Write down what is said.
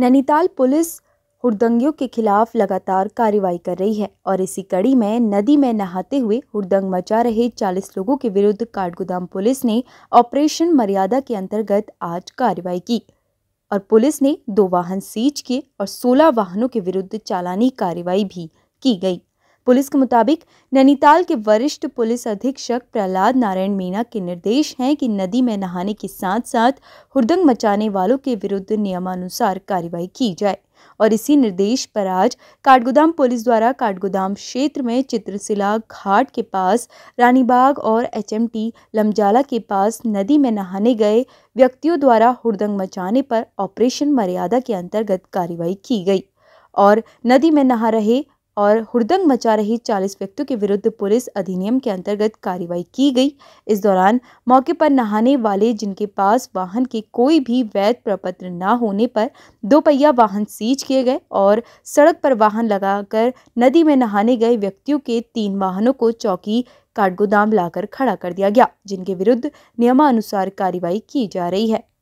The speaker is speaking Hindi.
नैनीताल पुलिस हुड़दंगियों के खिलाफ लगातार कार्रवाई कर रही है और इसी कड़ी में नदी में नहाते हुए हुड़दंग मचा रहे 40 लोगों के विरुद्ध काठगोदाम पुलिस ने ऑपरेशन मर्यादा के अंतर्गत आज कार्रवाई की और पुलिस ने दो वाहन सीज किए और 16 वाहनों के विरुद्ध चालानी कार्रवाई भी की गई पुलिस के मुताबिक नैनीताल के वरिष्ठ पुलिस अधीक्षक प्रहलाद नारायण मीणा के निर्देश हैं कि नदी में नहाने के साथ साथ हुरदंग मचाने वालों के विरुद्ध नियमानुसार कार्रवाई की जाए और इसी निर्देश पर आज काठगोदाम पुलिस द्वारा काठगोदाम क्षेत्र में चित्रशिला घाट के पास रानीबाग और एचएमटी लमजाला के पास नदी में नहाने गए व्यक्तियों द्वारा हुरदंग मचाने पर ऑपरेशन मर्यादा के अंतर्गत कार्रवाई की गई और नदी में नहा रहे और हुड़दंग मचा रही 40 व्यक्तियों के विरुद्ध पुलिस अधिनियम के अंतर्गत कार्रवाई की गई इस दौरान मौके पर नहाने वाले जिनके पास वाहन के कोई भी वैध प्रपत्र न होने पर दोपहिया वाहन सीज किए गए और सड़क पर वाहन लगाकर नदी में नहाने गए व्यक्तियों के तीन वाहनों को चौकी काठगोदाम लाकर खड़ा कर दिया गया जिनके विरुद्ध नियमानुसार कार्रवाई की जा रही है